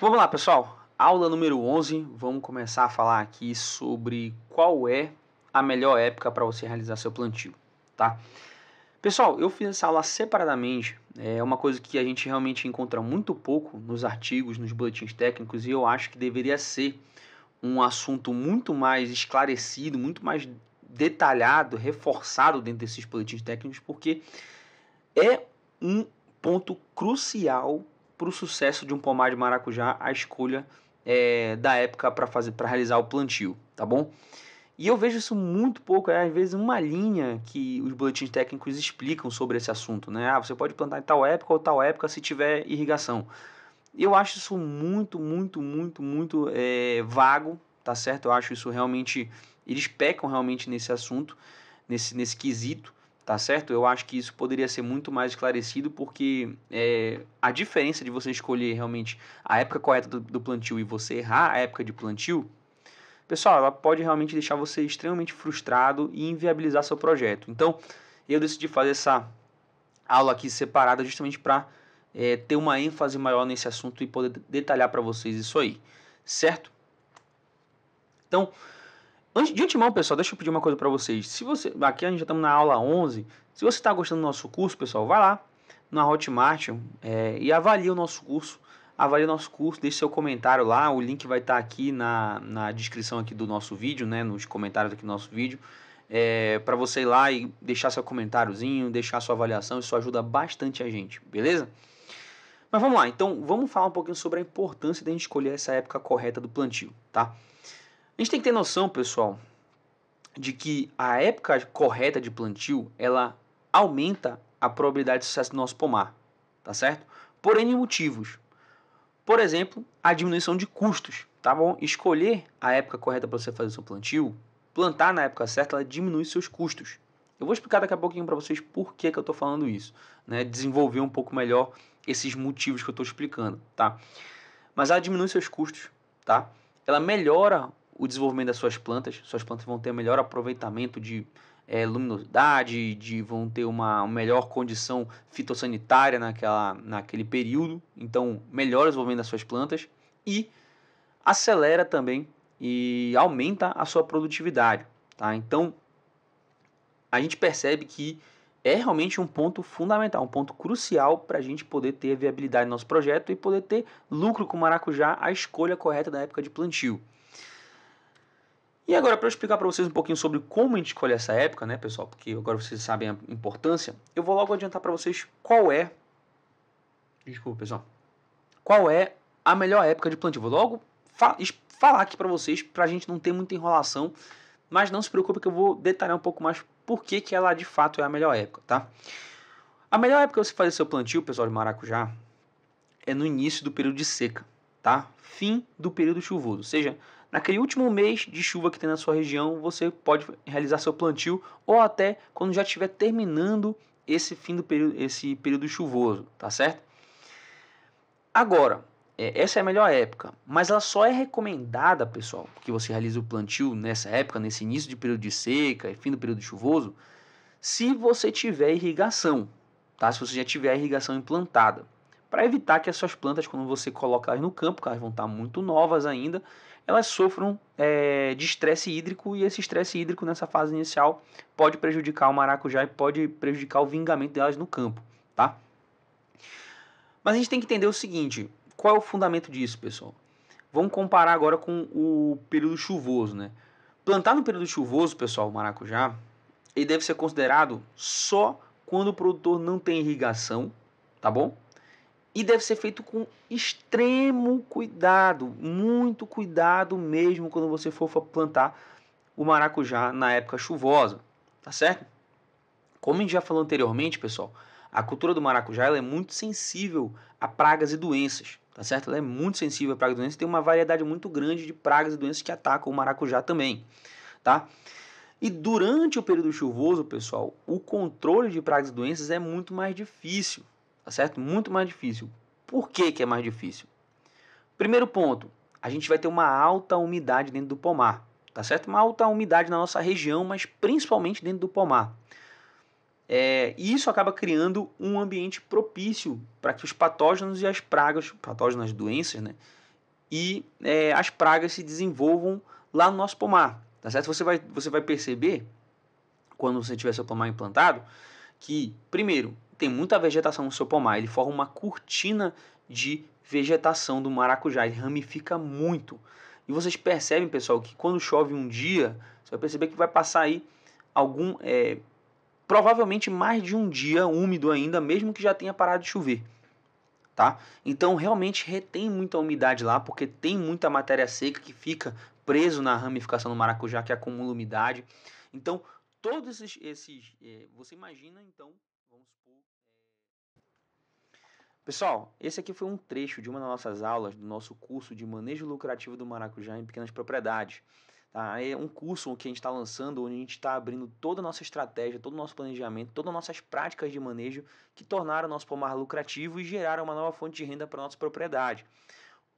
Vamos lá, pessoal. Aula número 11, vamos começar a falar aqui sobre qual é a melhor época para você realizar seu plantio, tá? Pessoal, eu fiz essa aula separadamente, é uma coisa que a gente realmente encontra muito pouco nos artigos, nos boletins técnicos e eu acho que deveria ser um assunto muito mais esclarecido, muito mais detalhado, reforçado dentro desses boletins técnicos, porque é um ponto crucial para o sucesso de um pomar de maracujá a escolha é, da época para fazer para realizar o plantio, tá bom? E eu vejo isso muito pouco, é às vezes uma linha que os boletins técnicos explicam sobre esse assunto, né? Ah, você pode plantar em tal época ou tal época se tiver irrigação. Eu acho isso muito, muito, muito, muito é, vago, tá certo? Eu acho isso realmente. Eles pecam realmente nesse assunto, nesse, nesse quesito tá certo? Eu acho que isso poderia ser muito mais esclarecido, porque é, a diferença de você escolher realmente a época correta do, do, plantio e você errar a época de plantio, pessoal, ela pode realmente deixar você extremamente frustrado e inviabilizar seu projeto. Então, eu decidi fazer essa aula aqui separada justamente para é, ter uma ênfase maior nesse assunto e poder detalhar para vocês isso aí, certo? Então, Antes, de antemão, pessoal, deixa eu pedir uma coisa para vocês. Se você, aqui a gente já estamos na aula 11. Se você está gostando do nosso curso, pessoal, vai lá na Hotmart é, e avalie o nosso curso. Avalie o nosso curso, deixe seu comentário lá. O link vai estar tá aqui na, na descrição aqui do nosso vídeo, né? Nos comentários aqui do nosso vídeo. É, para você ir lá e deixar seu comentáriozinho, deixar sua avaliação, isso ajuda bastante a gente, beleza? Mas vamos lá, então vamos falar um pouquinho sobre a importância de a gente escolher essa época correta do plantio, tá? A gente tem que ter noção, pessoal, de que a época correta de plantio ela aumenta a probabilidade de sucesso do nosso pomar, tá certo? Por N motivos. Por exemplo, a diminuição de custos, tá bom? Escolher a época correta para você fazer seu plantio, plantar na época certa, ela diminui seus custos. Eu vou explicar daqui a pouquinho para vocês por que, que eu estou falando isso, né? Desenvolver um pouco melhor esses motivos que eu estou explicando, tá? Mas ela diminui seus custos, tá? Ela melhora o desenvolvimento das suas plantas. Suas plantas vão ter melhor aproveitamento de é, luminosidade, de, vão ter uma, melhor condição fitossanitária naquela, naquele período. Então, melhora o desenvolvimento das suas plantas e acelera também e aumenta a sua produtividade. Tá? Então, a gente percebe que é realmente um ponto fundamental, um ponto crucial para a gente poder ter viabilidade no nosso projeto e poder ter lucro com maracujá, a escolha correta da época de plantio. E agora, para eu explicar para vocês um pouquinho sobre como a gente escolhe essa época, né, pessoal, porque agora vocês sabem a importância, eu vou logo adiantar para vocês qual é. Desculpa, pessoal. Qual é a melhor época de plantio? Vou logo fa falar aqui para vocês, para a gente não ter muita enrolação, mas não se preocupe que eu vou detalhar um pouco mais por que, que ela de fato é a melhor época, tá? A melhor época é você fazer seu plantio, pessoal de maracujá, é no início do período de seca, tá? Fim do período chuvoso, ou seja, Naquele último mês de chuva que tem na sua região, você pode realizar seu plantio ou até quando já estiver terminando esse fim do período, esse período chuvoso, tá certo? Agora, é, essa é a melhor época, mas ela só é recomendada, pessoal, que você realize o plantio nessa época, nesse início de período de seca e fim do período chuvoso, se você tiver irrigação, tá? Se você já tiver a irrigação implantada, para evitar que as suas plantas, quando você coloca elas no campo, que elas vão estar muito novas ainda, elas sofram é, de estresse hídrico e esse estresse hídrico nessa fase inicial pode prejudicar o maracujá e pode prejudicar o vingamento delas no campo, tá? Mas a gente tem que entender o seguinte, qual é o fundamento disso, pessoal? Vamos comparar agora com o período chuvoso, né? Plantar no período chuvoso, pessoal, o maracujá, ele deve ser considerado só quando o produtor não tem irrigação, tá bom? E deve ser feito com extremo cuidado, muito cuidado mesmo quando você for plantar o maracujá na época chuvosa, tá certo? Como a gente já falou anteriormente, pessoal, a cultura do maracujá ela é muito sensível a pragas e doenças, tá certo? Ela é muito sensível a pragas e doenças, tem uma variedade muito grande de pragas e doenças que atacam o maracujá também, tá? E durante o período chuvoso, pessoal, o controle de pragas e doenças é muito mais difícil, tá certo? Muito mais difícil. Por que, que é mais difícil? Primeiro ponto, a gente vai ter uma alta umidade dentro do pomar, tá certo? Uma alta umidade na nossa região, mas principalmente dentro do pomar. É, e isso acaba criando um ambiente propício para que os patógenos e as pragas, patógenos, doenças, né? E é, as pragas se desenvolvam lá no nosso pomar, tá certo? Você vai, você vai perceber, quando você tiver seu pomar implantado, que, primeiro, tem muita vegetação no seu pomar, ele forma uma cortina de vegetação do maracujá, ele ramifica muito. E vocês percebem, pessoal, que quando chove um dia, você vai perceber que vai passar aí algum, é, provavelmente mais de um dia úmido ainda, mesmo que já tenha parado de chover. Tá? Então realmente retém muita umidade lá, porque tem muita matéria seca que fica preso na ramificação do maracujá, que acumula umidade. Então, todos esses, esses é, você imagina então Pessoal, esse aqui foi um trecho de uma das nossas aulas do nosso curso de manejo lucrativo do maracujá em pequenas propriedades. Tá? É um curso que a gente está lançando, onde a gente está abrindo toda a nossa estratégia, todo o nosso planejamento, todas as nossas práticas de manejo que tornaram o nosso pomar lucrativo e geraram uma nova fonte de renda para a nossa propriedade.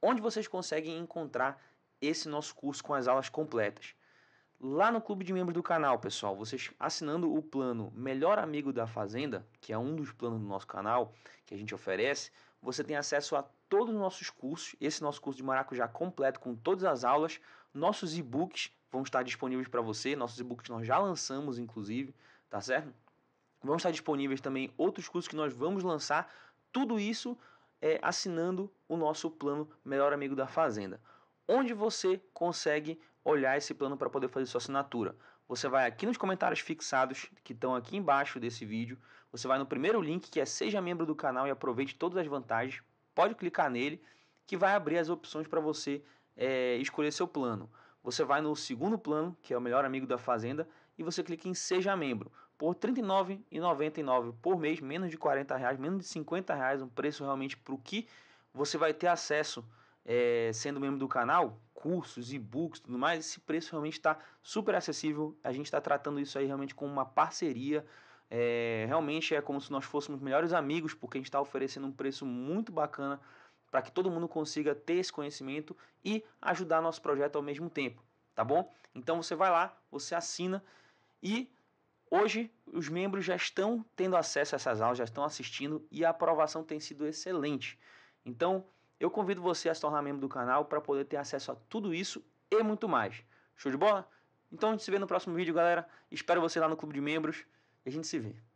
Onde vocês conseguem encontrar esse nosso curso com as aulas completas? lá no clube de membros do canal, pessoal. Vocês assinando o plano Melhor Amigo da Fazenda, que é um dos planos do nosso canal que a gente oferece, você tem acesso a todos os nossos cursos, esse nosso curso de maracujá completo com todas as aulas, nossos e-books vão estar disponíveis para você, nossos e-books nós já lançamos inclusive, tá certo? Vão estar disponíveis também outros cursos que nós vamos lançar, tudo isso é, assinando o nosso plano Melhor Amigo da Fazenda onde você consegue olhar esse plano para poder fazer sua assinatura. Você vai aqui nos comentários fixados que estão aqui embaixo desse vídeo. Você vai no primeiro link que é Seja Membro do canal e aproveite todas as vantagens. Pode clicar nele que vai abrir as opções para você é, escolher seu plano. Você vai no segundo plano, que é o melhor amigo da Fazenda, e você clica em Seja Membro. Por R$ 39,99 por mês, menos de R$ reais, menos de R$ reais, um preço realmente para o que você vai ter acesso é, sendo membro do canal, cursos, e-books, tudo mais, esse preço realmente está super acessível. A gente está tratando isso aí realmente como uma parceria. É, realmente é como se nós fôssemos melhores amigos, porque a gente está oferecendo um preço muito bacana para que todo mundo consiga ter esse conhecimento e ajudar nosso projeto ao mesmo tempo, tá bom? Então você vai lá, você assina e hoje os membros já estão tendo acesso a essas aulas, já estão assistindo e a aprovação tem sido excelente. Então, eu convido você a se tornar membro do canal para poder ter acesso a tudo isso e muito mais. Show de bola? Então a gente se vê no próximo vídeo, galera. Espero você lá no clube de membros e a gente se vê.